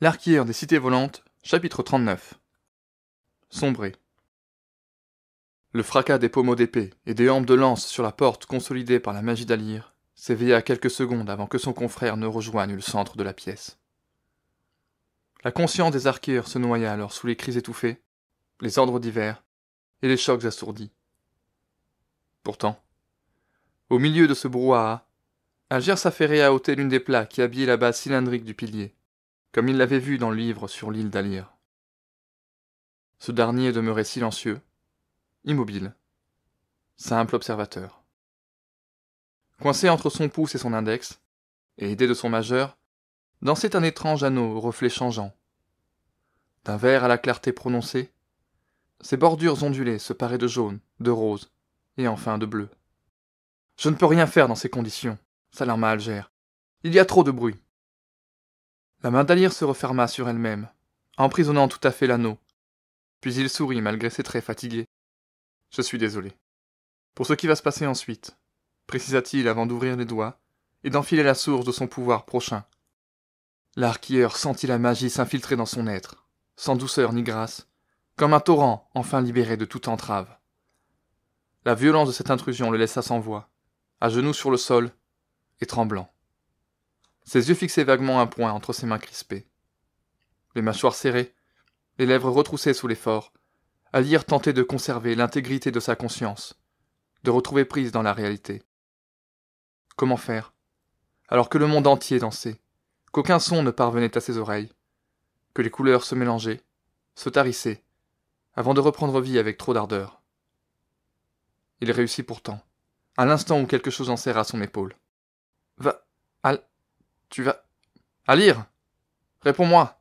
des cités volantes, chapitre 39 Sombré Le fracas des pommeaux d'épée et des hampes de lance sur la porte consolidée par la magie d'Alire s'éveilla quelques secondes avant que son confrère ne rejoigne le centre de la pièce. La conscience des arqueurs se noya alors sous les cris étouffés, les ordres divers et les chocs assourdis. Pourtant, au milieu de ce brouhaha, Algir s'affairait à ôter l'une des plaques qui habillait la base cylindrique du pilier comme il l'avait vu dans le livre sur l'île d'Alire. Ce dernier demeurait silencieux, immobile, simple observateur. Coincé entre son pouce et son index, et aidé de son majeur, dansait un étrange anneau aux reflets changeants. D'un vert à la clarté prononcée, ses bordures ondulées se paraient de jaune, de rose, et enfin de bleu. Je ne peux rien faire dans ces conditions, Salarma Algère. « Il y a trop de bruit. La main d'Alire se referma sur elle-même, emprisonnant tout à fait l'anneau. Puis il sourit malgré ses traits fatigués. Je suis désolé. Pour ce qui va se passer ensuite, précisa-t-il avant d'ouvrir les doigts et d'enfiler la source de son pouvoir prochain. L'arquilleur sentit la magie s'infiltrer dans son être, sans douceur ni grâce, comme un torrent enfin libéré de toute entrave. La violence de cette intrusion le laissa sans voix, à genoux sur le sol et tremblant ses yeux fixaient vaguement un point entre ses mains crispées. Les mâchoires serrées, les lèvres retroussées sous l'effort, Alire tentait de conserver l'intégrité de sa conscience, de retrouver prise dans la réalité. Comment faire Alors que le monde entier dansait, qu'aucun son ne parvenait à ses oreilles, que les couleurs se mélangeaient, se tarissaient, avant de reprendre vie avec trop d'ardeur. Il réussit pourtant, à l'instant où quelque chose en serra son épaule. Va. Al tu vas. À lire Réponds-moi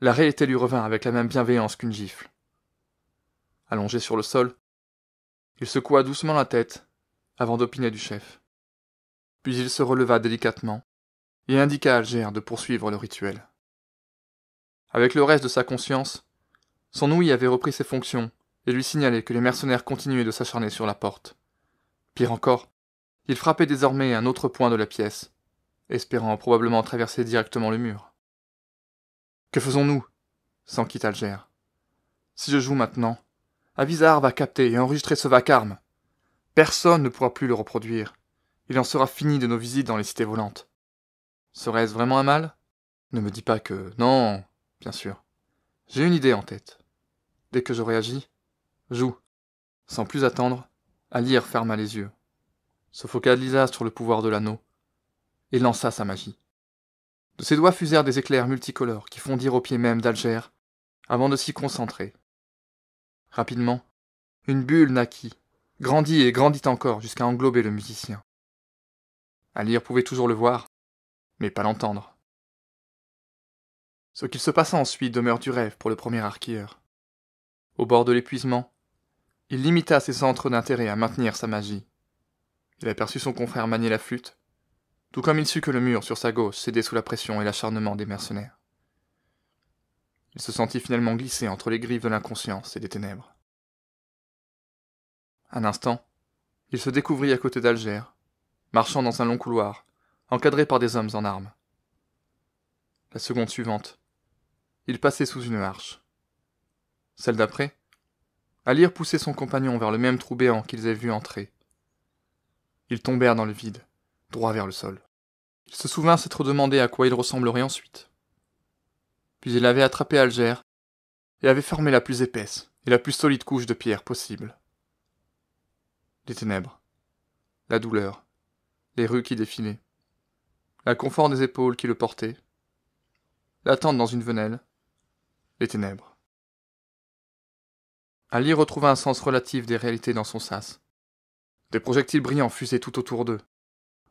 La réalité lui revint avec la même bienveillance qu'une gifle. Allongé sur le sol, il secoua doucement la tête avant d'opiner du chef. Puis il se releva délicatement et indiqua à Alger de poursuivre le rituel. Avec le reste de sa conscience, son ouïe avait repris ses fonctions et lui signalait que les mercenaires continuaient de s'acharner sur la porte. Pire encore, il frappait désormais un autre point de la pièce, espérant probablement traverser directement le mur. Que faisons-nous s'enquit Algère. Si je joue maintenant, Avisar va capter et enregistrer ce vacarme. Personne ne pourra plus le reproduire. Il en sera fini de nos visites dans les cités volantes. Serait-ce vraiment un mal Ne me dis pas que. Non, bien sûr. J'ai une idée en tête. Dès que j'aurai agi, joue. Sans plus attendre, Alire ferma les yeux, se focalisa sur le pouvoir de l'anneau, et lança sa magie. De ses doigts fusèrent des éclairs multicolores qui fondirent au pied même d'Alger, avant de s'y concentrer. Rapidement, une bulle naquit, grandit et grandit encore jusqu'à englober le musicien. Alir pouvait toujours le voir, mais pas l'entendre. Ce qu'il se passa ensuite demeure du rêve pour le premier arquilleur. Au bord de l'épuisement, il limita ses centres d'intérêt à maintenir sa magie. Il aperçut son confrère manier la flûte, tout comme il sut que le mur sur sa gauche cédait sous la pression et l'acharnement des mercenaires. Il se sentit finalement glissé entre les griffes de l'inconscience et des ténèbres. Un instant, il se découvrit à côté d'Alger, marchant dans un long couloir, encadré par des hommes en armes. La seconde suivante, il passait sous une arche. Celle d'après, Alire poussait son compagnon vers le même trou béant qu'ils avaient vu entrer. Ils tombèrent dans le vide, droit vers le sol. Il se souvint s'être demandé à quoi il ressemblerait ensuite. Puis il avait attrapé Algère et avait formé la plus épaisse et la plus solide couche de pierre possible. Les ténèbres, la douleur, les rues qui défilaient, la confort des épaules qui le portaient, l'attente dans une venelle, les ténèbres. Ali retrouva un sens relatif des réalités dans son sas. Des projectiles brillants fusaient tout autour d'eux,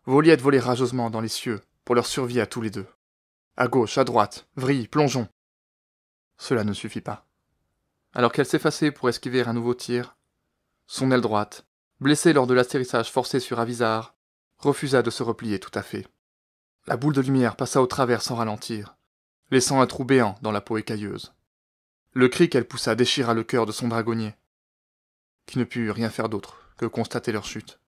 Voliette voler rageusement dans les cieux, pour leur survie à tous les deux. À gauche, à droite, vrille, plongeons. Cela ne suffit pas. Alors qu'elle s'effaçait pour esquiver un nouveau tir, son aile droite, blessée lors de l'atterrissage forcé sur Avisard, refusa de se replier tout à fait. La boule de lumière passa au travers sans ralentir, laissant un trou béant dans la peau écailleuse. Le cri qu'elle poussa déchira le cœur de son dragonnier, qui ne put rien faire d'autre que constater leur chute.